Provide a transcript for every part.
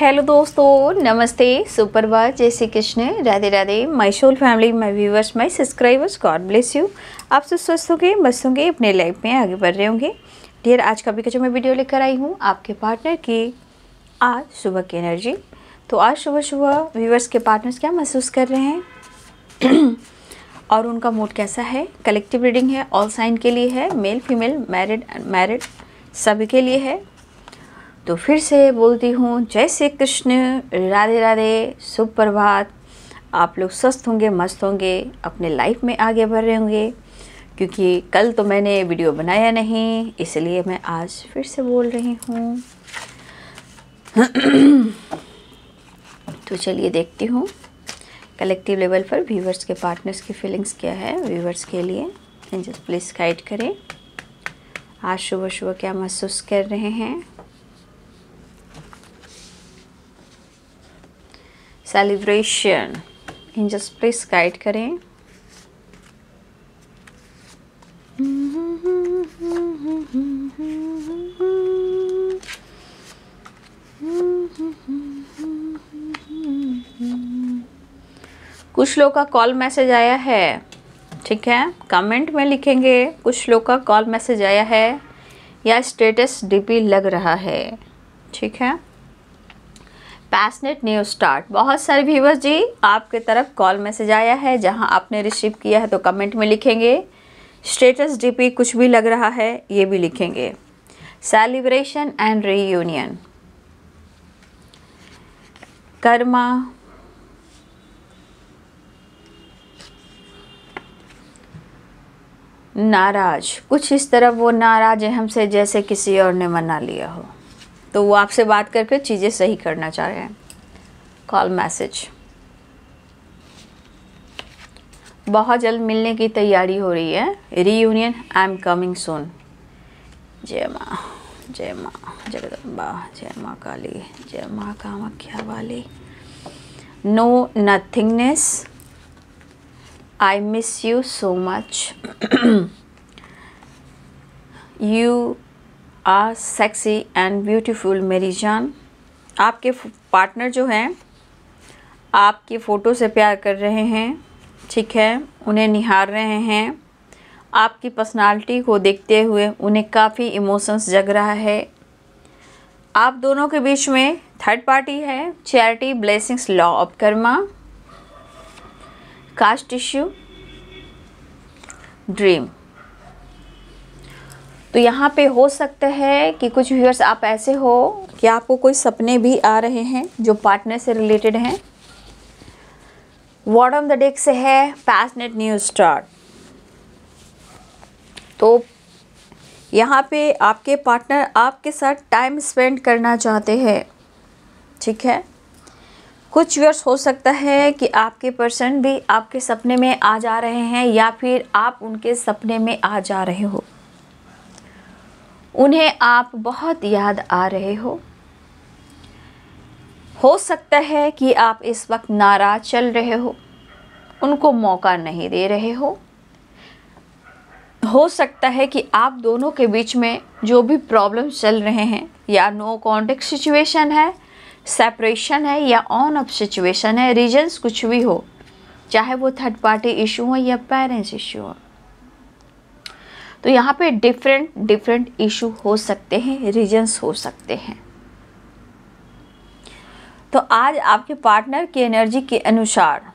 Hello दोस्तों नमस्ते सुप्रभात जय Shri Krishna Radhe Radhe my soul family my viewers my subscribers God bless you आप सब स्वस्थ होंगे मस्त होंगे अपने लाइफ में आगे बढ़ रहे होंगे डियर आज का भी जो मैं वीडियो लेकर आई हूँ आपके पार्टनर की आज सुबह की एनर्जी तो आज सुबह सुबह व्यूवर्स के पार्टनर्स क्या महसूस कर रहे हैं और उनका मूड कैसा है कलेक्टिव रीडिंग है ऑल साइन के लिए है मेल फीमेल मैरिड मैरिड सभी के लिए है तो फिर से बोलती हूँ जय श्री कृष्ण राधे राधे प्रभात आप लोग स्वस्थ होंगे मस्त होंगे अपने लाइफ में आगे बढ़ रहे होंगे क्योंकि कल तो मैंने वीडियो बनाया नहीं इसलिए मैं आज फिर से बोल रही हूँ तो चलिए देखती हूँ कलेक्टिव लेवल पर व्यूवर्स के पार्टनर्स की फीलिंग्स क्या है व्यूवर्स के लिए जस्ट प्लीज़ गाइड करें आज सुबह सुबह क्या महसूस कर रहे हैं celebration in just please guide करें कुछ लोग का कॉल मैसेज आया है ठीक है कमेंट में लिखेंगे कुछ लोग का कॉल मैसेज आया है या स्टेटस डीपी लग रहा है ठीक है पैसनेट न्यू स्टार्ट बहुत सारे व्यूवर्स जी आपके तरफ कॉल मैसेज आया है जहां आपने रिसीव किया है तो कमेंट में लिखेंगे स्टेटस डीपी कुछ भी लग रहा है ये भी लिखेंगे सेलिब्रेशन एंड रीयूनियन कर्मा नाराज कुछ इस तरह वो नाराज है हमसे जैसे किसी और ने मना लिया हो तो वो आपसे बात करके चीज़ें सही करना चाह रहे हैं कॉल मैसेज बहुत जल्द मिलने की तैयारी हो रही है reunion I am coming soon जय माँ जय माँ जगदम्बा जय माँ काली जय माँ कामाख्या वाली no nothingness I miss you so much you are sexy and beautiful मेरी जान आपके पार्टनर जो हैं आपकी फ़ोटो से प्यार कर रहे हैं ठीक है उन्हें निहार रहे हैं आपकी पर्सनालिटी को देखते हुए उन्हें काफ़ी इमोशंस जग रहा है आप दोनों के बीच में थर्ड पार्टी है charity blessings law of karma caste issue dream तो यहाँ पे हो सकता है कि कुछ व्यूअर्स आप ऐसे हो कि आपको कोई सपने भी आ रहे हैं जो पार्टनर से रिलेटेड हैं ऑफ द डेक से है पैसनेट न्यूज स्टार तो यहाँ पे आपके पार्टनर आपके साथ टाइम स्पेंड करना चाहते हैं ठीक है कुछ व्यूअर्स हो सकता है कि आपके पर्सन भी आपके सपने में आ जा रहे हैं या फिर आप उनके सपने में आ जा रहे हो उन्हें आप बहुत याद आ रहे हो हो सकता है कि आप इस वक्त नाराज चल रहे हो उनको मौका नहीं दे रहे हो हो सकता है कि आप दोनों के बीच में जो भी प्रॉब्लम चल रहे हैं या नो कॉन्टेक्ट सिचुएशन है सेपरेशन है या ऑन अप सिचुएशन है रीजन्स कुछ भी हो चाहे वो थर्ड पार्टी इशू हो या पेरेंट्स इशू हो तो यहाँ पे डिफरेंट डिफरेंट इशू हो सकते हैं रीजन्स हो सकते हैं तो आज आपके पार्टनर की एनर्जी के अनुसार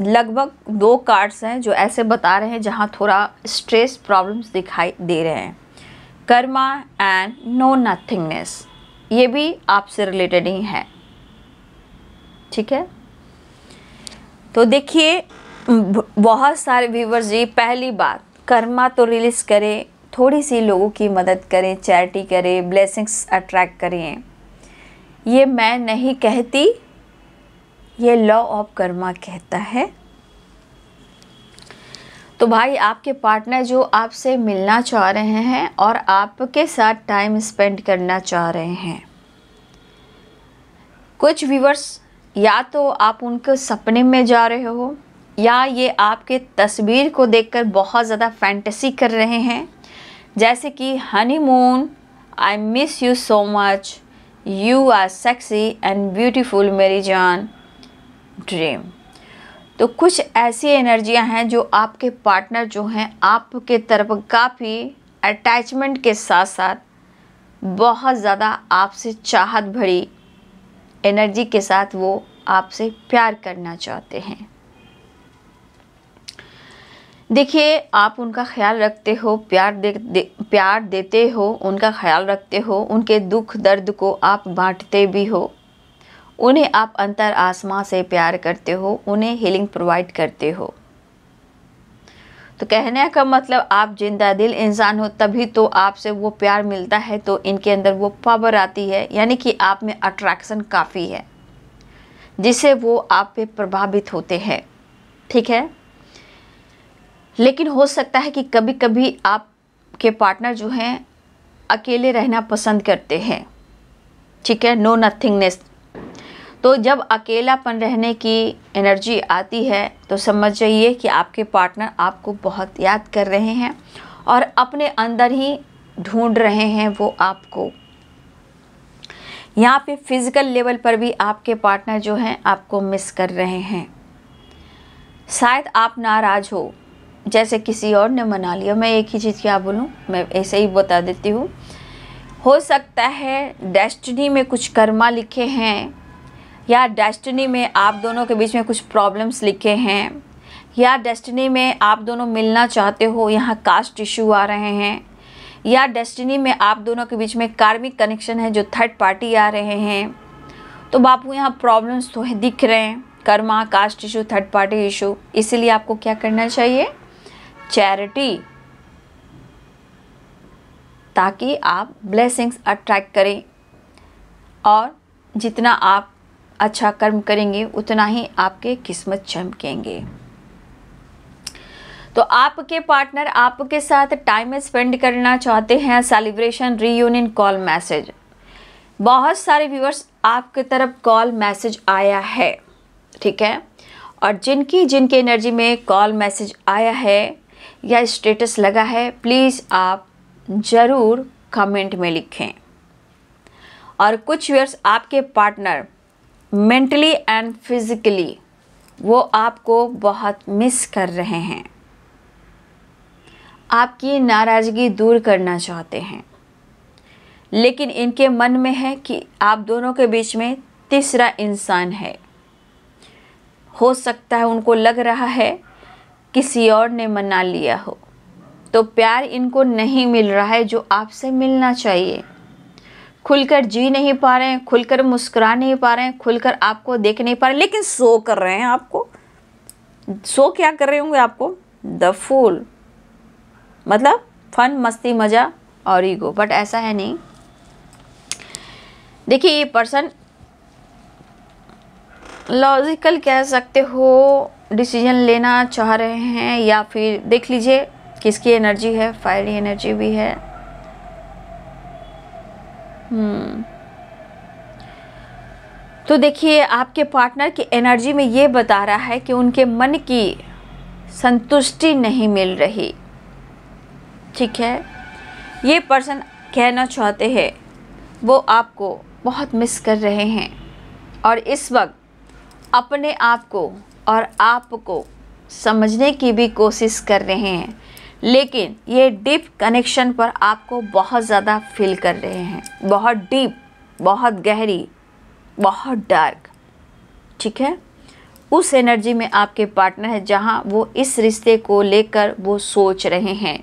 लगभग दो कार्ड्स हैं जो ऐसे बता रहे हैं जहाँ थोड़ा स्ट्रेस प्रॉब्लम्स दिखाई दे रहे हैं कर्मा एंड नो नथिंगनेस ये भी आपसे रिलेटेड ही है ठीक है तो देखिए बहुत सारे व्यूवर्स जी पहली बात कर्मा तो रिलीज़ करें थोड़ी सी लोगों की मदद करें चैरिटी करें ब्लेसिंग्स अट्रैक्ट करें ये मैं नहीं कहती ये लॉ ऑफ कर्मा कहता है तो भाई आपके पार्टनर जो आपसे मिलना चाह रहे हैं और आपके साथ टाइम स्पेंड करना चाह रहे हैं कुछ व्यूवर्स या तो आप उनके सपने में जा रहे हो या ये आपके तस्वीर को देखकर बहुत ज़्यादा फैंटेसी कर रहे हैं जैसे कि honeymoon I miss you so much you are sexy and beautiful मेरी जान ड्रीम तो कुछ ऐसी एनर्जियां हैं जो आपके पार्टनर जो हैं आपके तरफ काफ़ी अटैचमेंट के साथ साथ बहुत ज़्यादा आपसे चाहत भरी एनर्जी के साथ वो आपसे प्यार करना चाहते हैं देखिए आप उनका ख्याल रखते हो प्यार दे, दे प्यार देते हो उनका ख्याल रखते हो उनके दुख दर्द को आप बांटते भी हो उन्हें आप अंतर आसमां से प्यार करते हो उन्हें हीलिंग प्रोवाइड करते हो तो कहने का मतलब आप जिंदा दिल इंसान हो तभी तो आपसे वो प्यार मिलता है तो इनके अंदर वो पावर आती है यानी कि आप में अट्रैक्शन काफ़ी है जिससे वो आप पे प्रभावित होते हैं ठीक है लेकिन हो सकता है कि कभी कभी आपके पार्टनर जो हैं अकेले रहना पसंद करते हैं ठीक है नो नथिंगनेस तो जब अकेलापन रहने की एनर्जी आती है तो समझ जाइए कि आपके पार्टनर आपको बहुत याद कर रहे हैं और अपने अंदर ही ढूंढ रहे हैं वो आपको यहाँ पे फिज़िकल लेवल पर भी आपके पार्टनर जो हैं आपको मिस कर रहे हैं शायद आप नाराज़ हो जैसे किसी और ने मना लिया मैं एक ही चीज़ क्या बोलूँ मैं ऐसे ही बता देती हूँ हो सकता है डेस्टिनी में कुछ कर्मा लिखे हैं या डेस्टिनी में आप दोनों के बीच में कुछ प्रॉब्लम्स लिखे हैं या डेस्टिनी में आप दोनों मिलना चाहते हो यहाँ कास्ट इशू आ रहे हैं या डेस्टिनी में आप दोनों के बीच में कार्मिक कनेक्शन है जो थर्ड पार्टी आ रहे हैं तो बापू यहाँ प्रॉब्लम्स तो दिख रहे हैं karma caste issue third party issue इसीलिए आपको क्या करना चाहिए चैरिटी ताकि आप ब्लेसिंग्स अट्रैक्ट करें और जितना आप अच्छा कर्म करेंगे उतना ही आपके किस्मत चमकेंगे तो आपके पार्टनर आपके साथ टाइम स्पेंड करना चाहते हैं सेलिब्रेशन रीयूनियन कॉल मैसेज बहुत सारे व्यूअर्स आपके तरफ कॉल मैसेज आया है ठीक है और जिनकी जिनके एनर्जी में कॉल मैसेज आया है या स्टेटस लगा है प्लीज़ आप ज़रूर कमेंट में लिखें और कुछ व्यर्स आपके पार्टनर मेंटली एंड फिज़िकली वो आपको बहुत मिस कर रहे हैं आपकी नाराज़गी दूर करना चाहते हैं लेकिन इनके मन में है कि आप दोनों के बीच में तीसरा इंसान है हो सकता है उनको लग रहा है किसी और ने मना लिया हो तो प्यार इनको नहीं मिल रहा है जो आपसे मिलना चाहिए खुलकर जी नहीं पा रहे हैं खुलकर मुस्कुरा नहीं पा रहे हैं खुलकर आपको देख नहीं पा रहे लेकिन सो कर रहे हैं आपको सो क्या कर रहे होंगे आपको द फूल मतलब फन मस्ती मज़ा और ईगो बट ऐसा है नहीं देखिए ये पर्सन लॉजिकल कह सकते हो डिसीजन लेना चाह रहे हैं या फिर देख लीजिए किसकी एनर्जी है फायरी एनर्जी भी है हम्म। तो देखिए आपके पार्टनर की एनर्जी में ये बता रहा है कि उनके मन की संतुष्टि नहीं मिल रही ठीक है ये पर्सन कहना चाहते हैं वो आपको बहुत मिस कर रहे हैं और इस वक्त अपने आप को और आप को समझने की भी कोशिश कर रहे हैं लेकिन ये डीप कनेक्शन पर आपको बहुत ज़्यादा फील कर रहे हैं बहुत डीप बहुत गहरी बहुत डार्क ठीक है उस एनर्जी में आपके पार्टनर है जहाँ वो इस रिश्ते को लेकर वो सोच रहे हैं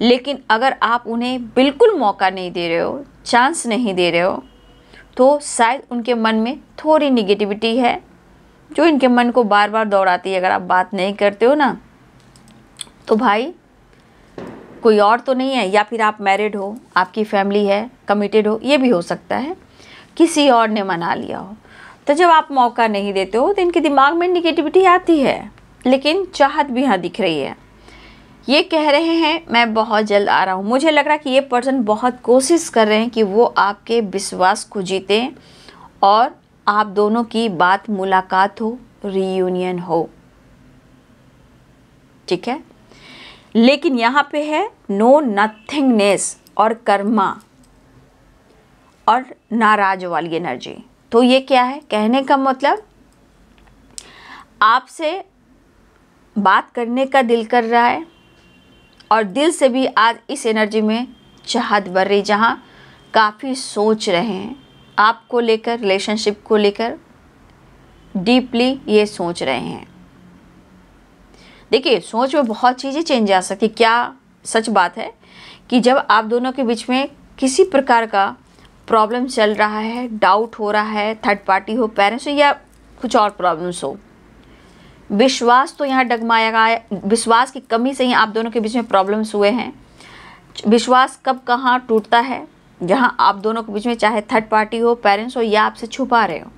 लेकिन अगर आप उन्हें बिल्कुल मौका नहीं दे रहे हो चांस नहीं दे रहे हो तो शायद उनके मन में थोड़ी निगेटिविटी है जो इनके मन को बार बार दौड़ाती है अगर आप बात नहीं करते हो ना तो भाई कोई और तो नहीं है या फिर आप मैरिड हो आपकी फैमिली है कमिटेड हो ये भी हो सकता है किसी और ने मना लिया हो तो जब आप मौका नहीं देते हो तो इनके दिमाग में निगेटिविटी आती है लेकिन चाहत भी यहाँ दिख रही है ये कह रहे हैं मैं बहुत जल्द आ रहा हूँ मुझे लग रहा है कि ये पर्सन बहुत कोशिश कर रहे हैं कि वो आपके विश्वास को जीतें और आप दोनों की बात मुलाकात हो रीयूनियन हो ठीक है लेकिन यहाँ पे है नो नथिंगनेस और कर्मा और नाराज वाली एनर्जी तो ये क्या है कहने का मतलब आपसे बात करने का दिल कर रहा है और दिल से भी आज इस एनर्जी में चाहत बढ़ रही जहाँ काफ़ी सोच रहे हैं आपको लेकर रिलेशनशिप को लेकर डीपली ये सोच रहे हैं देखिए सोच में बहुत चीज़ें चेंज आ सकती क्या सच बात है कि जब आप दोनों के बीच में किसी प्रकार का प्रॉब्लम चल रहा है डाउट हो रहा है थर्ड पार्टी हो पेरेंट्स हो या कुछ और प्रॉब्लम्स हो विश्वास तो यहाँ डगमाया गया विश्वास की कमी से ही आप दोनों के बीच में प्रॉब्लम्स हुए हैं विश्वास कब कहाँ टूटता है जहाँ आप दोनों के बीच में चाहे थर्ड पार्टी हो पेरेंट्स हो या आपसे छुपा रहे हो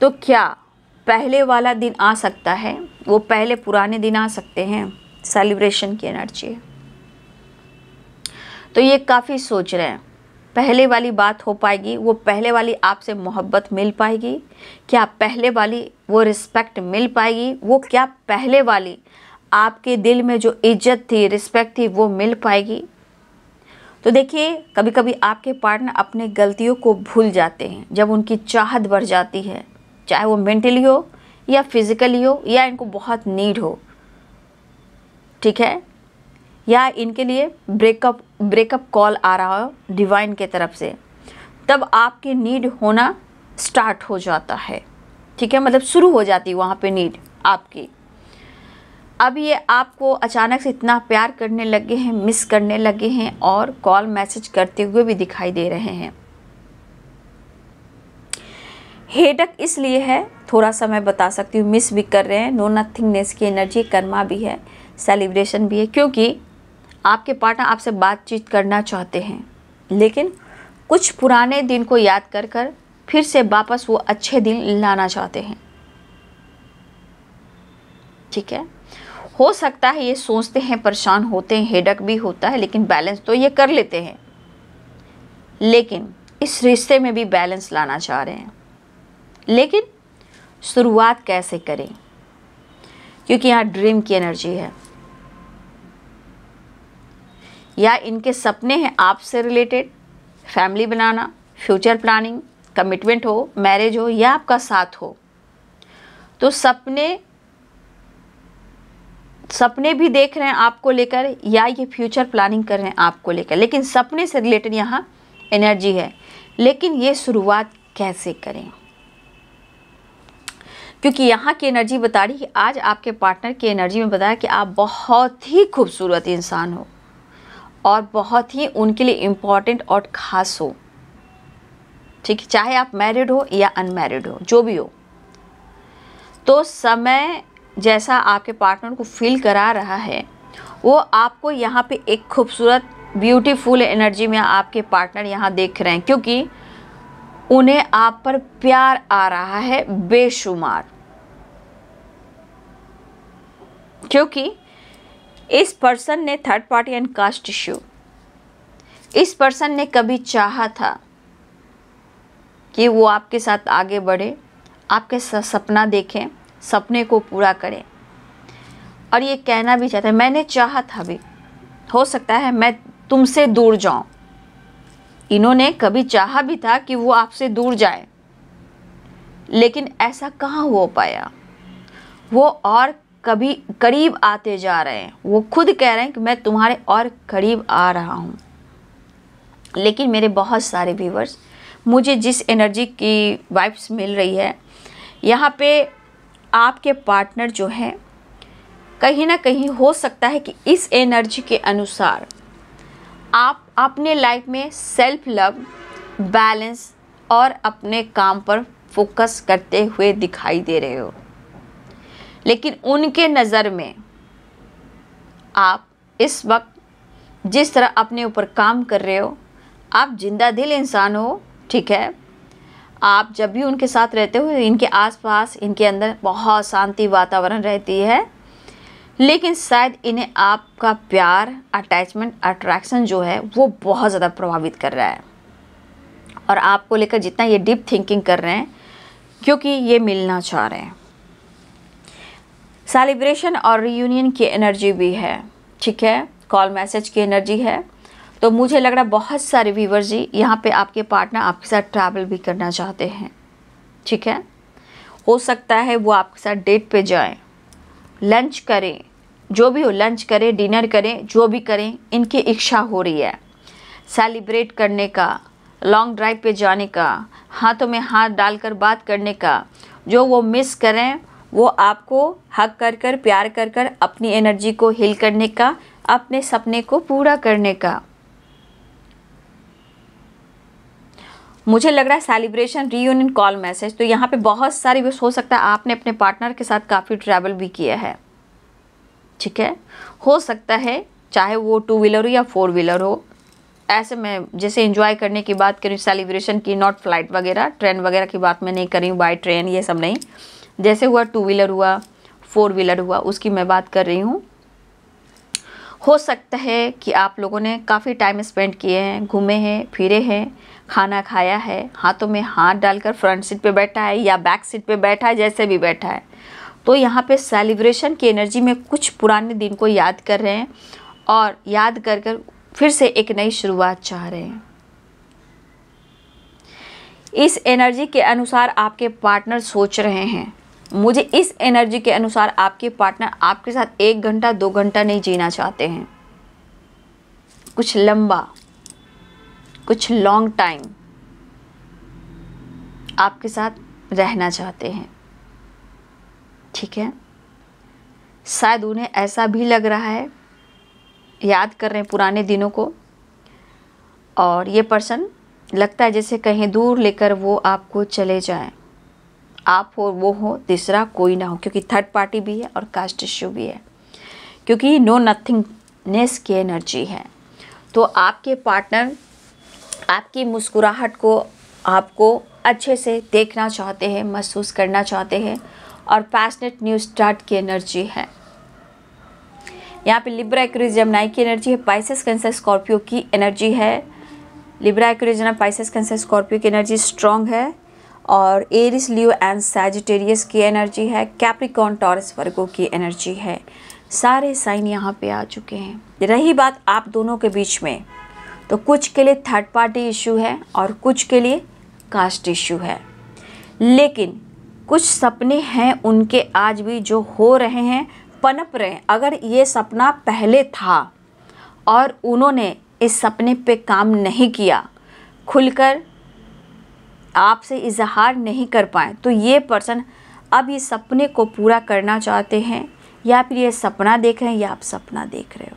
तो क्या पहले वाला दिन आ सकता है वो पहले पुराने दिन आ सकते हैं सेलिब्रेशन की एनर्जी तो ये काफ़ी सोच रहे हैं पहले वाली बात हो पाएगी वो पहले वाली आपसे मोहब्बत मिल पाएगी क्या पहले वाली वो रिस्पेक्ट मिल पाएगी वो क्या पहले वाली आपके दिल में जो इज्जत थी रिस्पेक्ट थी वो मिल पाएगी तो देखिए कभी कभी आपके पार्टनर अपने गलतियों को भूल जाते हैं जब उनकी चाहत बढ़ जाती है चाहे वो मेंटली हो या फिज़िकली हो या इनको बहुत नीड हो ठीक है या इनके लिए ब्रेकअप ब्रेकअप कॉल आ रहा हो डिवाइन के तरफ से तब आपकी नीड होना स्टार्ट हो जाता है ठीक है मतलब शुरू हो जाती है वहाँ पे नीड आपकी अब ये आपको अचानक से इतना प्यार करने लगे हैं मिस करने लगे हैं और कॉल मैसेज करते हुए भी दिखाई दे रहे हैं हेडक इसलिए है थोड़ा सा मैं बता सकती हूँ मिस भी कर रहे हैं नो नथिंगनेस की एनर्जी कर्मा भी है सेलिब्रेशन भी है क्योंकि आपके पार्टनर आपसे बातचीत करना चाहते हैं लेकिन कुछ पुराने दिन को याद कर कर फिर से वापस वो अच्छे दिन लाना चाहते हैं ठीक है हो सकता है ये सोचते हैं परेशान होते हैं हेडक भी होता है लेकिन बैलेंस तो ये कर लेते हैं लेकिन इस रिश्ते में भी बैलेंस लाना चाह रहे हैं लेकिन शुरुआत कैसे करें क्योंकि यहाँ ड्रीम की एनर्जी है या इनके सपने हैं आपसे रिलेटेड फैमिली बनाना फ्यूचर प्लानिंग कमिटमेंट हो मैरिज हो या आपका साथ हो तो सपने सपने भी देख रहे हैं आपको लेकर या ये फ्यूचर प्लानिंग कर रहे हैं आपको लेकर लेकिन सपने से रिलेटेड यहाँ एनर्जी है लेकिन ये शुरुआत कैसे करें क्योंकि यहाँ की एनर्जी बता रही है आज आपके पार्टनर की एनर्जी में बताया कि आप बहुत ही खूबसूरत इंसान हो और बहुत ही उनके लिए इम्पॉर्टेंट और ख़ास हो ठीक है चाहे आप मैरिड हो या अनमैरिड हो जो भी हो तो समय जैसा आपके पार्टनर को फील करा रहा है वो आपको यहाँ पे एक खूबसूरत ब्यूटीफुल एनर्जी में आपके पार्टनर यहाँ देख रहे हैं क्योंकि उन्हें आप पर प्यार आ रहा है बेशुमार क्योंकि इस पर्सन ने third party and caste issue इस पर्सन ने कभी चाहा था कि वो आपके साथ आगे बढ़े आपके सपना देखें सपने को पूरा करें और ये कहना भी चाहता है मैंने चाहा था भी हो सकता है मैं तुमसे दूर जाऊं इन्होंने कभी चाहा भी था कि वो आपसे दूर जाए लेकिन ऐसा कहाँ हो पाया वो और कभी करीब आते जा रहे हैं वो खुद कह रहे हैं कि मैं तुम्हारे और करीब आ रहा हूँ लेकिन मेरे बहुत सारे व्यूवर्स मुझे जिस एनर्जी की वाइब्स मिल रही है यहाँ पे आपके पार्टनर जो हैं कहीं ना कहीं हो सकता है कि इस एनर्जी के अनुसार आप अपने लाइफ में सेल्फ लव बैलेंस और अपने काम पर फोकस करते हुए दिखाई दे रहे हो लेकिन उनके नज़र में आप इस वक्त जिस तरह अपने ऊपर काम कर रहे हो आप जिंदा दिल इंसान हो ठीक है आप जब भी उनके साथ रहते हो इनके आसपास इनके अंदर बहुत शांति वातावरण रहती है लेकिन शायद इन्हें आपका प्यार अटैचमेंट अट्रैक्शन जो है वो बहुत ज़्यादा प्रभावित कर रहा है और आपको लेकर जितना ये डीप थिंकिंग कर रहे हैं क्योंकि ये मिलना चाह रहे हैं सेलिब्रेशन और रीयूनियन की एनर्जी भी है ठीक है कॉल मैसेज की एनर्जी है तो मुझे लग रहा बहुत सारे व्यूवर जी यहाँ पे आपके पार्टनर आपके साथ ट्रैवल भी करना चाहते हैं ठीक है हो सकता है वो आपके साथ डेट पे जाएं लंच करें जो भी हो लंच करें डिनर करें जो भी करें इनकी इच्छा हो रही है सेलिब्रेट करने का लॉन्ग ड्राइव पे जाने का हाथों में हाथ डालकर बात करने का जो वो मिस करें वो आपको हक कर कर प्यार कर कर अपनी एनर्जी को हिल करने का अपने सपने को पूरा करने का मुझे लग रहा है सेलिब्रेशन रीयूनियन कॉल मैसेज तो यहाँ पे बहुत सारी व्यूज हो सकता है आपने अपने पार्टनर के साथ काफ़ी ट्रैवल भी किया है ठीक है हो सकता है चाहे वो टू व्हीलर हो या फोर व्हीलर हो ऐसे मैं जैसे इन्जॉय करने की बात करूँ सेलिब्रेशन की नॉट फ्लाइट वगैरह ट्रेन वगैरह की बात मैं नहीं करी बाई ट्रेन ये सब नहीं जैसे हुआ टू व्हीलर हुआ फोर व्हीलर हुआ उसकी मैं बात कर रही हूँ हो सकता है कि आप लोगों ने काफ़ी टाइम स्पेंड किए हैं घूमे हैं फिरे हैं खाना खाया है हाथों में हाथ डालकर फ्रंट सीट पे बैठा है या बैक सीट पे बैठा है जैसे भी बैठा है तो यहाँ पे सेलिब्रेशन की एनर्जी में कुछ पुराने दिन को याद कर रहे हैं और याद कर कर फिर से एक नई शुरुआत चाह रहे हैं इस एनर्जी के अनुसार आपके पार्टनर सोच रहे हैं मुझे इस एनर्जी के अनुसार आपके पार्टनर आपके साथ एक घंटा दो घंटा नहीं जीना चाहते हैं कुछ लंबा कुछ लॉन्ग टाइम आपके साथ रहना चाहते हैं ठीक है शायद उन्हें ऐसा भी लग रहा है याद कर रहे हैं पुराने दिनों को और ये पर्सन लगता है जैसे कहीं दूर लेकर वो आपको चले जाएं आप हो वो हो तीसरा कोई ना हो क्योंकि थर्ड पार्टी भी है और कास्ट इश्यू भी है क्योंकि नो नथिंगनेस की एनर्जी है तो आपके पार्टनर आपकी मुस्कुराहट को आपको अच्छे से देखना चाहते हैं महसूस करना चाहते हैं और पैशनेट न्यू स्टार्ट की एनर्जी है यहाँ पे लिब्रा एक्रिजम नाई की एनर्जी है पाइसेस कैंसर स्कॉर्पियो की एनर्जी है Libra Aquarius Pisces Cancer Scorpio की एनर्जी स्ट्रॉन्ग है और एरिस लियो एंड सैजिटेरियस की एनर्जी है कैप्रिकॉन टॉरस वर्गो की एनर्जी है सारे साइन यहाँ पे आ चुके हैं रही बात आप दोनों के बीच में तो कुछ के लिए थर्ड पार्टी इशू है और कुछ के लिए कास्ट इशू है लेकिन कुछ सपने हैं उनके आज भी जो हो रहे हैं पनप रहे हैं अगर ये सपना पहले था और उन्होंने इस सपने पे काम नहीं किया खुलकर आपसे इजहार नहीं कर पाए तो ये पर्सन अब ये सपने को पूरा करना चाहते हैं या फिर ये सपना देख रहे हैं या आप सपना देख रहे हो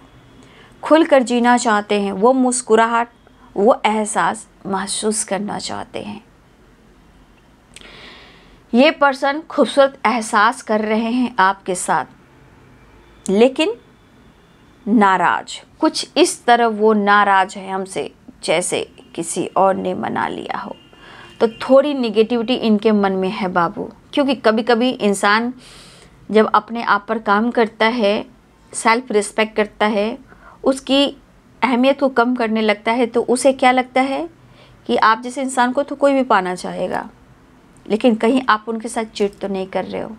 खुल कर जीना चाहते हैं वो मुस्कुराहट वो एहसास महसूस करना चाहते हैं ये पर्सन खूबसूरत एहसास कर रहे हैं आपके साथ लेकिन नाराज कुछ इस तरह वो नाराज है हमसे जैसे किसी और ने मना लिया हो तो थोड़ी निगेटिविटी इनके मन में है बाबू क्योंकि कभी कभी इंसान जब अपने आप पर काम करता है सेल्फ रिस्पेक्ट करता है उसकी अहमियत को कम करने लगता है तो उसे क्या लगता है कि आप जैसे इंसान को तो कोई भी पाना चाहेगा लेकिन कहीं आप उनके साथ चिट तो नहीं कर रहे हो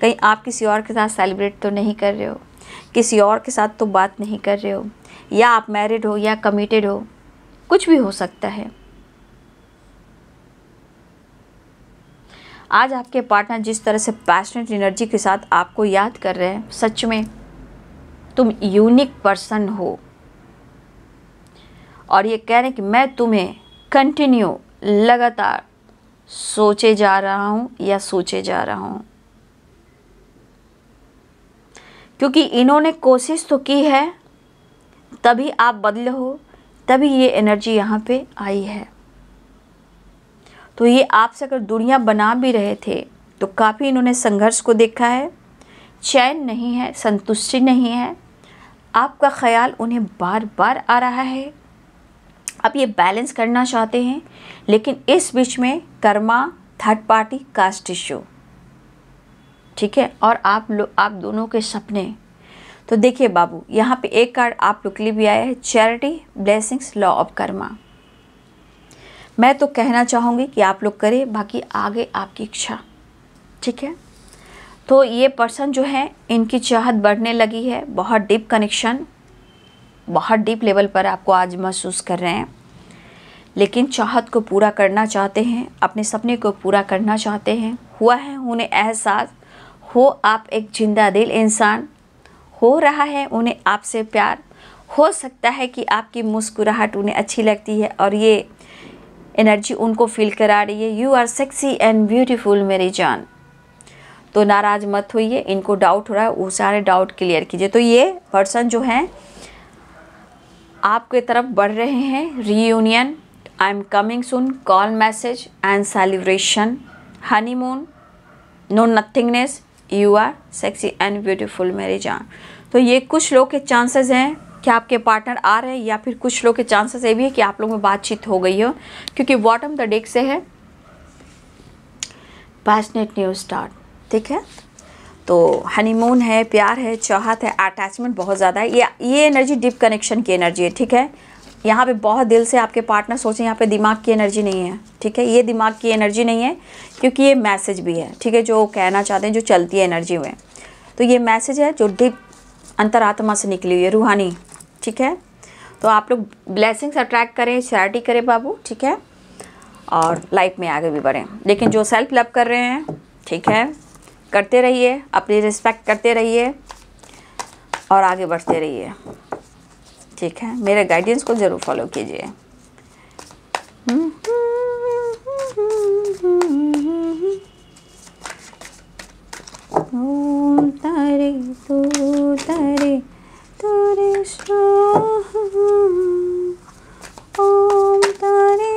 कहीं आप किसी और के साथ सेलिब्रेट तो नहीं कर रहे हो किसी और के साथ तो बात नहीं कर रहे हो या आप मैरिड हो या कमिटेड हो कुछ भी हो सकता है आज आपके पार्टनर जिस तरह से पैशनेट एनर्जी के साथ आपको याद कर रहे हैं सच में तुम यूनिक पर्सन हो और ये कह रहे हैं कि मैं तुम्हें कंटिन्यू लगातार सोचे जा रहा हूँ या सोचे जा रहा हूँ क्योंकि इन्होंने कोशिश तो की है तभी आप बदले हो तभी ये एनर्जी यहाँ पे आई है तो ये आपसे अगर दुनिया बना भी रहे थे तो काफ़ी इन्होंने संघर्ष को देखा है चैन नहीं है संतुष्टि नहीं है आपका ख्याल उन्हें बार बार आ रहा है अब ये बैलेंस करना चाहते हैं लेकिन इस बीच में karma third party caste issue ठीक है और आप लोग आप दोनों के सपने तो देखिए बाबू यहाँ पे एक कार्ड आप लोग के लिए भी आया है charity blessings law of karma मैं तो कहना चाहूँगी कि आप लोग करें बाकी आगे आपकी इच्छा ठीक है तो ये पर्सन जो है इनकी चाहत बढ़ने लगी है बहुत डीप कनेक्शन बहुत डीप लेवल पर आपको आज महसूस कर रहे हैं लेकिन चाहत को पूरा करना चाहते हैं अपने सपने को पूरा करना चाहते हैं हुआ है उन्हें एहसास हो आप एक जिंदा दिल इंसान हो रहा है उन्हें आपसे प्यार हो सकता है कि आपकी मुस्कुराहट उन्हें अच्छी लगती है और ये एनर्जी उनको फील करा रही है you are sexy and beautiful मेरी जान तो नाराज़ मत होइए इनको डाउट हो रहा है वो सारे डाउट क्लियर कीजिए तो ये पर्सन जो हैं आपके तरफ बढ़ रहे हैं reunion I am coming soon call message and celebration honeymoon no nothingness you are sexy and beautiful मेरी जान तो ये कुछ लोग के चांसेस हैं क्या आपके पार्टनर आ रहे हैं या फिर कुछ लोग के चांसेस ये भी है कि आप लोग में बातचीत हो गई हो क्योंकि वॉटम द डेक से है पैशनेट न्यू स्टार्ट ठीक है तो हनीमून है प्यार है चाहत है अटैचमेंट बहुत ज़्यादा है ये ये एनर्जी डीप कनेक्शन की एनर्जी है ठीक है यहाँ पे बहुत दिल से आपके पार्टनर सोचें यहाँ पे दिमाग की एनर्जी नहीं है ठीक है ये दिमाग की एनर्जी नहीं है क्योंकि ये मैसेज भी है ठीक है जो कहना चाहते हैं जो चलती है एनर्जी में तो ये मैसेज है जो डीप अंतरात्मा से निकली हुई है रूहानी ठीक है तो आप लोग ब्लेसिंग्स अट्रैक्ट करें चैरिटी करें बाबू ठीक है और लाइफ में आगे भी बढ़ें लेकिन जो सेल्फ लव कर रहे हैं ठीक है करते रहिए अपनी रिस्पेक्ट करते रहिए और आगे बढ़ते रहिए ठीक है मेरे गाइडेंस को ज़रूर फॉलो कीजिए ओम तारे तो तारे ओम तो धरे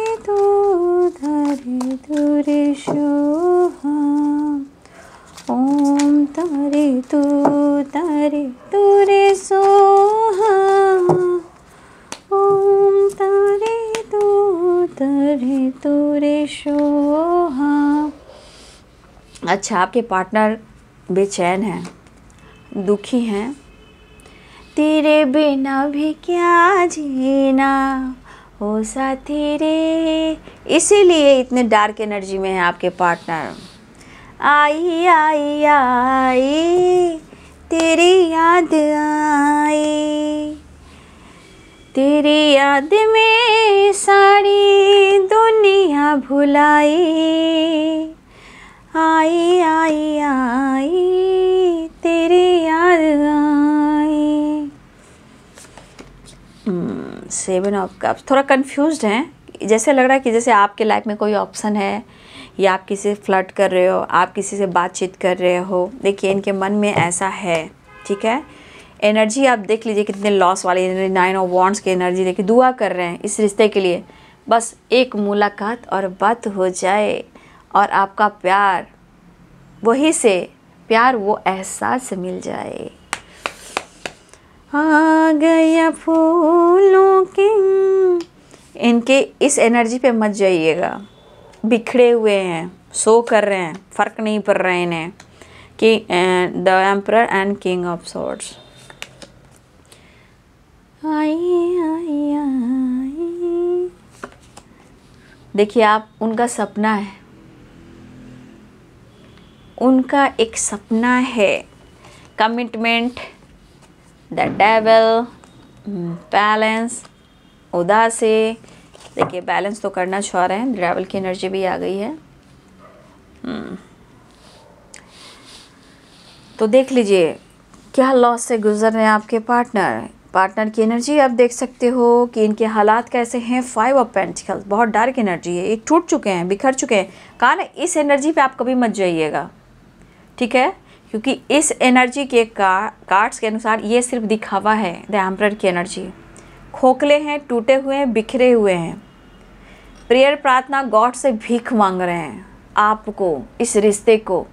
तुरे शोहा ओम तो सोहा ओम तो तरे तुरे अच्छा आपके पार्टनर बेचैन हैं दुखी हैं तेरे बिना भी क्या जीना ओ साथी रे इसीलिए इतने डार्क एनर्जी में है आपके पार्टनर आई आई आई तेरी याद आई तेरी याद में सारी दुनिया भुलाई आई आई आई तेरी याद आई सेवन ऑफ कप्स थोड़ा कन्फ्यूज हैं जैसे लग रहा है कि जैसे आपके लाइफ में कोई ऑप्शन है या आप किसी से फ्लर्ट कर रहे हो आप किसी से बातचीत कर रहे हो देखिए इनके मन में ऐसा है ठीक है एनर्जी आप देख लीजिए कितने लॉस वाली नाइन ऑफ वॉन्ट्स की एनर्जी देखिए दुआ कर रहे हैं इस रिश्ते के लिए बस एक मुलाकात और बात हो जाए और आपका प्यार वही से प्यार वो एहसास मिल जाए आ गया फूलों के इनके इस एनर्जी पे मत जाइएगा बिखरे हुए हैं सो कर रहे हैं फ़र्क नहीं पड़ रहे इन्हें कि the emperor and king of swords देखिए आप उनका सपना है उनका एक सपना है कमिटमेंट द डेवल बैलेंस उदासे देखिए बैलेंस तो करना छुआ रहे हैं ड्रेवल की एनर्जी भी आ गई है hmm. तो देख लीजिए क्या लॉस से गुजर रहे हैं आपके पार्टनर पार्टनर की एनर्जी आप देख सकते हो कि इनके हालात कैसे हैं फाइव ऑफ पेंटिकल बहुत डार्क एनर्जी है ये टूट चुके हैं बिखर चुके हैं कहा ना इस एनर्जी पे आप कभी मत जाइएगा ठीक है क्योंकि इस एनर्जी के का कार्ड्स के अनुसार ये सिर्फ दिखावा है द एम्प्रर की एनर्जी खोखले हैं टूटे हुए हैं बिखरे हुए हैं प्रेयर प्रार्थना गॉड से भीख मांग रहे हैं आपको इस रिश्ते को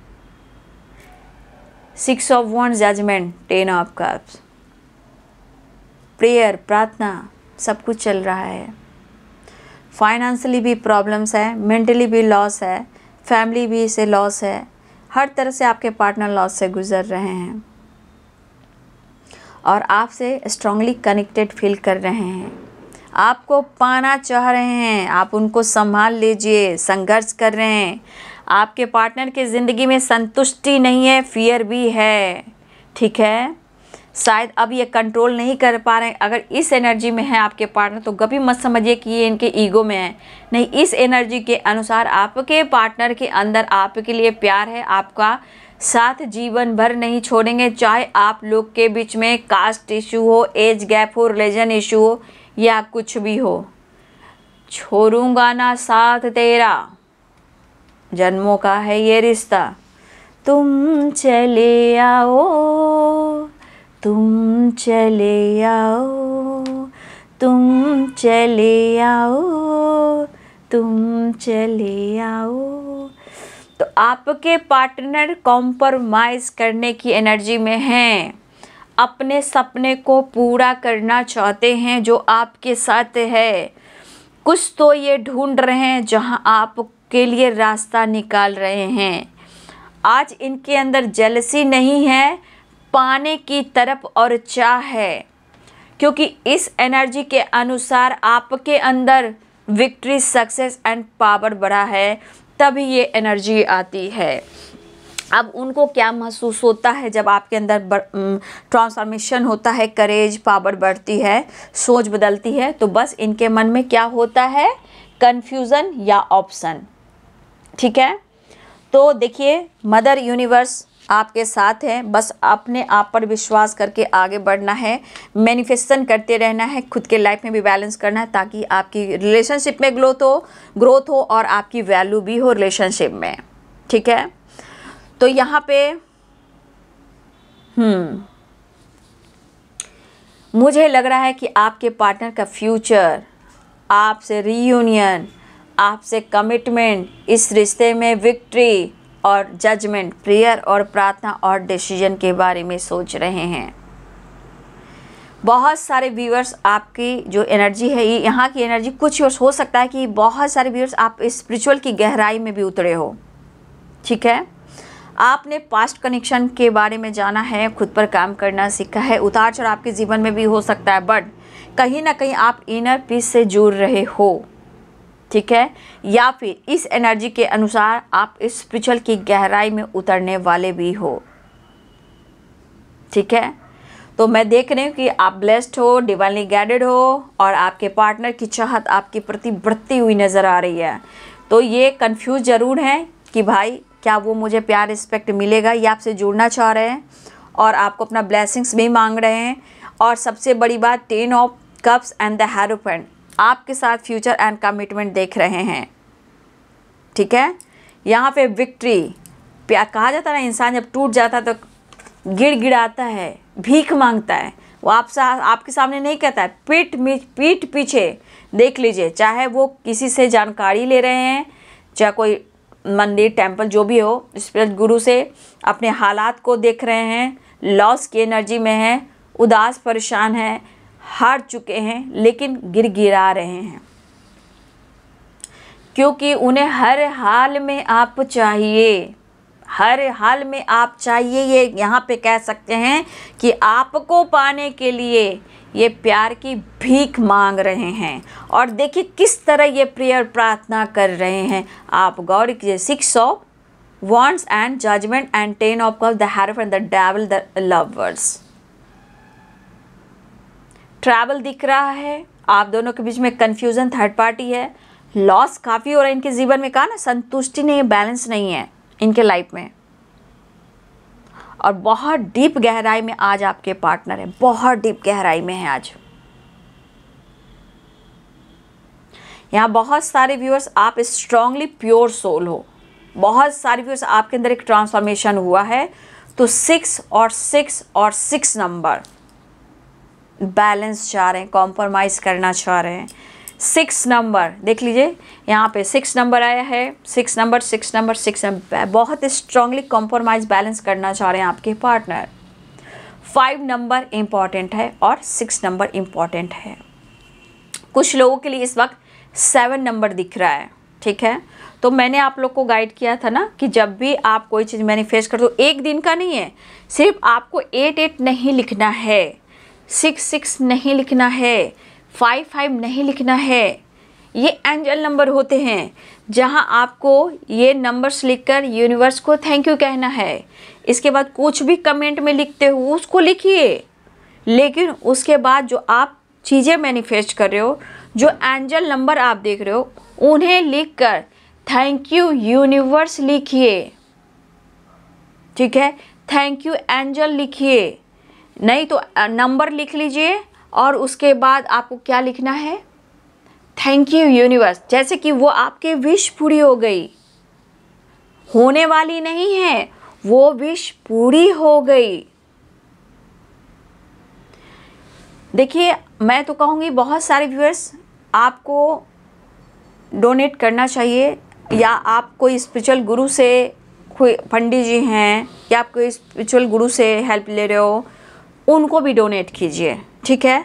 सिक्स ऑफ वन judgement ten of cups prayer प्रार्थना सब कुछ चल रहा है फाइनेंशली भी प्रॉब्लम्स है मेंटली भी लॉस है फैमिली भी से लॉस है हर तरह से आपके पार्टनर लॉस से गुजर रहे हैं और आपसे स्ट्रांगली कनेक्टेड फील कर रहे हैं आपको पाना चाह रहे हैं आप उनको संभाल लीजिए संघर्ष कर रहे हैं आपके पार्टनर के ज़िंदगी में संतुष्टि नहीं है फियर भी है ठीक है शायद अब ये कंट्रोल नहीं कर पा रहे हैं अगर इस एनर्जी में है आपके पार्टनर तो कभी मत समझिए कि ये इनके ईगो में है नहीं इस एनर्जी के अनुसार आपके पार्टनर के अंदर आपके लिए प्यार है आपका साथ जीवन भर नहीं छोड़ेंगे चाहे आप लोग के बीच में कास्ट इशू हो एज गैप हो रिलीजन इशू हो या कुछ भी हो छोड़ूंगा ना साथ तेरा जन्मों का है ये रिश्ता तुम चले आओ तुम चले आओ तुम चले आओ तुम चले आओ तो आपके पार्टनर कॉम्प्रोमाइज़ करने की एनर्जी में हैं अपने सपने को पूरा करना चाहते हैं जो आपके साथ है कुछ तो ये ढूंढ रहे हैं जहाँ आपके लिए रास्ता निकाल रहे हैं आज इनके अंदर जलसी नहीं है पाने की तरफ और चाह है क्योंकि इस एनर्जी के अनुसार आपके अंदर विक्ट्री सक्सेस एंड पावर बढ़ा है तभी ये एनर्जी आती है अब उनको क्या महसूस होता है जब आपके अंदर ट्रांसफॉर्मेशन होता है करेज पावर बढ़ती है सोच बदलती है तो बस इनके मन में क्या होता है कन्फ्यूज़न या ऑप्शन ठीक है तो देखिए मदर यूनिवर्स आपके साथ हैं बस अपने आप पर विश्वास करके आगे बढ़ना है मैनिफेस्टन करते रहना है खुद के लाइफ में भी बैलेंस करना है ताकि आपकी रिलेशनशिप में ग्रोथ हो तो, ग्रोथ हो और आपकी वैल्यू भी हो रिलेशनशिप में ठीक है तो यहाँ पे हम्म, मुझे लग रहा है कि आपके पार्टनर का फ्यूचर आपसे रीयूनियन आपसे कमिटमेंट इस रिश्ते में विक्ट्री और जजमेंट प्रेयर और प्रार्थना और डिसीजन के बारे में सोच रहे हैं बहुत सारे व्यूअर्स आपकी जो एनर्जी है ये यहाँ की एनर्जी कुछ हो सकता है कि बहुत सारे व्यूअर्स आप स्पिरिचुअल की गहराई में भी उतरे हो ठीक है आपने पास्ट कनेक्शन के बारे में जाना है खुद पर काम करना सीखा है उतार चढ़ाव आपके जीवन में भी हो सकता है बट कहीं ना कहीं आप इनर पीस से जुड़ रहे हो ठीक है या फिर इस एनर्जी के अनुसार आप इस स्पिरिचुअल की गहराई में उतरने वाले भी हो ठीक है तो मैं देख रही हूँ कि आप ब्लेस्ड हो डिवाइनली गाइडेड हो और आपके पार्टनर की चाहत आपके प्रति बढ़ती हुई नज़र आ रही है तो ये कंफ्यूज ज़रूर हैं कि भाई क्या वो मुझे प्यार रिस्पेक्ट मिलेगा या आपसे जुड़ना चाह रहे हैं और आपको अपना ब्लेसिंग्स भी मांग रहे हैं और सबसे बड़ी बात ten of cups and the hierophant आपके साथ फ्यूचर एंड कमिटमेंट देख रहे हैं ठीक है यहाँ पे विक्ट्री प्यार कहा जाता है ना इंसान जब टूट जाता है तो गिड़ गिड़ाता है भीख मांगता है वो आप सा, आपके सामने नहीं कहता है पीठ पीठ पीछे देख लीजिए चाहे वो किसी से जानकारी ले रहे हैं चाहे कोई मंदिर टेम्पल जो भी हो स्पिरिट गुरु से अपने हालात को देख रहे हैं लॉस की एनर्जी में है उदास परेशान है हार चुके हैं लेकिन गिर गिरा रहे हैं क्योंकि उन्हें हर हाल में आप चाहिए हर हाल में आप चाहिए ये यहाँ पे कह सकते हैं कि आपको पाने के लिए ये प्यार की भीख मांग रहे हैं और देखिए किस तरह ये प्रेयर प्रार्थना कर रहे हैं आप गौर कीजिए six of wands and judgement and ten of cup the help and the devil the lovers travel दिख रहा है आप दोनों के बीच में कन्फ्यूज़न थर्ड पार्टी है लॉस काफ़ी हो रहा है इनके जीवन में कहा ना संतुष्टि नहीं है बैलेंस नहीं है इनके लाइफ में और बहुत डीप गहराई में आज आपके पार्टनर है बहुत डीप गहराई में है आज यहाँ बहुत सारे व्यूअर्स आप स्ट्रांगली प्योर सोल हो बहुत सारे व्यूअर्स आपके अंदर एक ट्रांसफॉर्मेशन हुआ है तो सिक्स और सिक्स और सिक्स नंबर बैलेंस चाह रहे हैं कॉम्प्रोमाइज़ करना चाह रहे हैं सिक्स नंबर देख लीजिए यहाँ पे सिक्स नंबर आया है six number six number six number बहुत स्ट्रांगली कॉम्प्रोमाइज़ बैलेंस करना चाह रहे हैं आपके पार्टनर फाइव नंबर इम्पॉर्टेंट है और सिक्स नंबर इम्पॉर्टेंट है कुछ लोगों के लिए इस वक्त सेवन नंबर दिख रहा है ठीक है तो मैंने आप लोग को गाइड किया था ना कि जब भी आप कोई चीज़ मैनिफेस्ट कर दो एक दिन का नहीं है सिर्फ आपको एट एट नहीं लिखना है सिक्स सिक्स नहीं लिखना है फाइव फाइव नहीं लिखना है ये एंजल नंबर होते हैं जहां आपको ये नंबर्स लिखकर यूनिवर्स को थैंक यू कहना है इसके बाद कुछ भी कमेंट में लिखते हो उसको लिखिए लेकिन उसके बाद जो आप चीज़ें मैनिफेस्ट कर रहे हो जो एंजल नंबर आप देख रहे हो उन्हें लिखकर थैंक यू यूनिवर्स लिखिए ठीक है थैंक यू एंजल लिखिए नहीं तो नंबर लिख लीजिए और उसके बाद आपको क्या लिखना है थैंक यू यूनिवर्स जैसे कि वो आपके विश पूरी हो गई होने वाली नहीं है वो विश पूरी हो गई देखिए मैं तो कहूँगी बहुत सारे व्यूअर्स आपको डोनेट करना चाहिए या आप कोई स्पिरिचुअल गुरु से कोई पंडित जी हैं या आप कोई स्पिरिचुअल गुरु से हेल्प ले रहे हो उनको भी डोनेट कीजिए ठीक है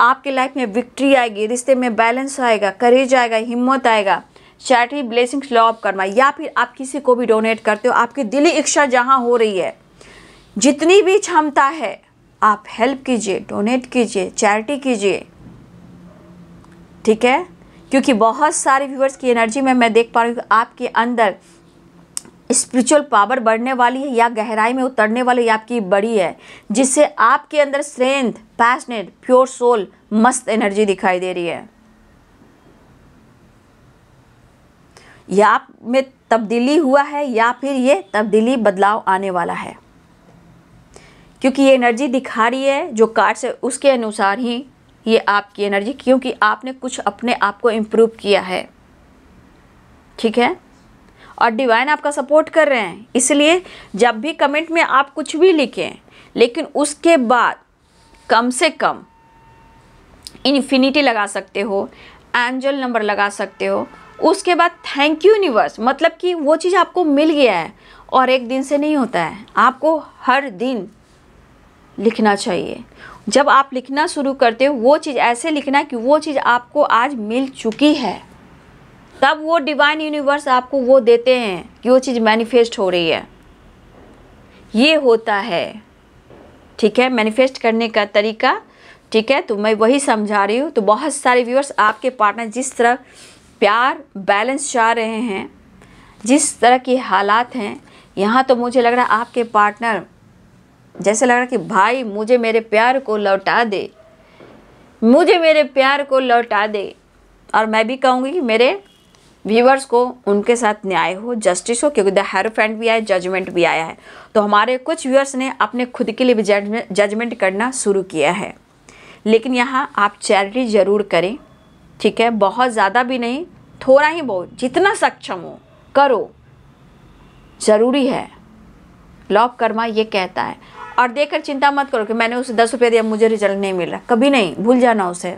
आपके लाइफ में विक्ट्री आएगी रिश्ते में बैलेंस आएगा करेज आएगा हिम्मत आएगा चैरिटी ब्लेसिंग्स लॉ ऑफ या फिर आप किसी को भी डोनेट करते हो आपकी दिली इच्छा जहाँ हो रही है जितनी भी क्षमता है आप हेल्प कीजिए डोनेट कीजिए चैरिटी कीजिए ठीक है क्योंकि बहुत सारे व्यूवर्स की एनर्जी में मैं देख पा रही हूँ आपके अंदर स्पिरिचुअल पावर बढ़ने वाली है या गहराई में उतरने वाली आपकी बड़ी है जिससे आपके अंदर स्ट्रेंथ पैशनेट प्योर सोल मस्त एनर्जी दिखाई दे रही है या आप में तब्दीली हुआ है या फिर ये तब्दीली बदलाव आने वाला है क्योंकि ये एनर्जी दिखा रही है जो कार्ड से उसके अनुसार ही ये आपकी एनर्जी क्योंकि आपने कुछ अपने आप को इम्प्रूव किया है ठीक है और डिवाइन आपका सपोर्ट कर रहे हैं इसलिए जब भी कमेंट में आप कुछ भी लिखें लेकिन उसके बाद कम से कम इन्फिनिटी लगा सकते हो एंजल नंबर लगा सकते हो उसके बाद थैंक यू यूनिवर्स मतलब कि वो चीज़ आपको मिल गया है और एक दिन से नहीं होता है आपको हर दिन लिखना चाहिए जब आप लिखना शुरू करते हो वो चीज़ ऐसे लिखना कि वो चीज़ आपको आज मिल चुकी है तब वो डिवाइन यूनिवर्स आपको वो देते हैं कि वो चीज़ मैनिफेस्ट हो रही है ये होता है ठीक है मैनिफेस्ट करने का तरीका ठीक है तो मैं वही समझा रही हूँ तो बहुत सारे व्यूअर्स आपके पार्टनर जिस तरह प्यार बैलेंस चाह रहे हैं जिस तरह के हालात हैं यहाँ तो मुझे लग रहा है आपके पार्टनर जैसे लग रहा कि भाई मुझे मेरे प्यार को लौटा दे मुझे मेरे प्यार को लौटा दे और मैं भी कहूँगी कि मेरे व्यूअर्स को उनके साथ न्याय हो जस्टिस हो क्योंकि द हेरोफेंट भी आया जजमेंट भी आया है तो हमारे कुछ व्यूअर्स ने अपने खुद के लिए भी जजमेंट करना शुरू किया है लेकिन यहाँ आप चैरिटी ज़रूर करें ठीक है बहुत ज़्यादा भी नहीं थोड़ा ही बहुत जितना सक्षम हो करो ज़रूरी है लॉ कर्मा ये कहता है और देखकर चिंता मत करो कि मैंने उसे दस रुपये दिया मुझे रिजल्ट नहीं मिला कभी नहीं भूल जाना उसे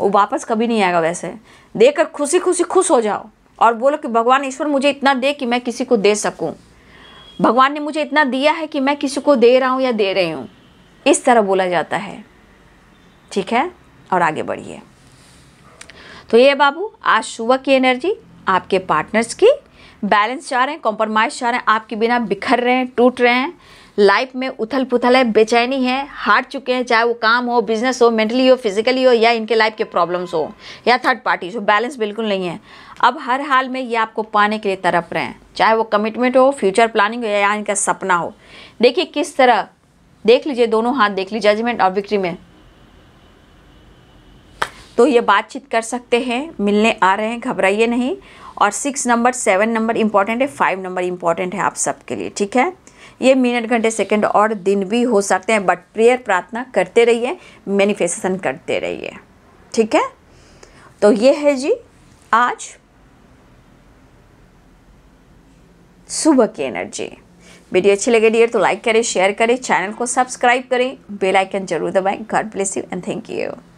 वो वापस कभी नहीं आएगा वैसे देकर खुशी खुशी खुश हो जाओ और बोलो कि भगवान ईश्वर मुझे इतना दे कि मैं किसी को दे सकूं भगवान ने मुझे इतना दिया है कि मैं किसी को दे रहा हूं या दे रही हूं इस तरह बोला जाता है ठीक है और आगे बढ़िए तो ये बाबू आज सुबह की एनर्जी आपके पार्टनर्स की बैलेंस चाह रहे हैं कॉम्प्रोमाइज़ चाह रहे हैं आपके बिना बिखर रहे हैं टूट रहे हैं लाइफ में उथल पुथल है बेचैनी है हार चुके हैं चाहे वो काम हो बिजनेस हो मेंटली हो फिजिकली हो या इनके लाइफ के प्रॉब्लम्स हो या थर्ड पार्टीज हो बैलेंस बिल्कुल नहीं है अब हर हाल में ये आपको पाने के लिए तरफ रहे हैं चाहे वो कमिटमेंट हो फ्यूचर प्लानिंग हो या इनका सपना हो देखिए किस तरह देख लीजिए दोनों हाथ देख लीजिए जजमेंट और विक्ट्री में तो ये बातचीत कर सकते हैं मिलने आ रहे हैं घबराइए नहीं और six number seven number important है फाइव नंबर इम्पॉर्टेंट है आप सबके लिए ठीक है ये मिनट घंटे सेकंड और दिन भी हो सकते हैं बट प्रेयर प्रार्थना करते रहिए मैनिफेस्टेशन करते रहिए ठीक है तो ये है जी आज सुबह की एनर्जी वीडियो अच्छी लगे डियर तो लाइक करें शेयर करें चैनल को सब्सक्राइब करें बेल आइकन जरूर दबाएं God bless you and thank you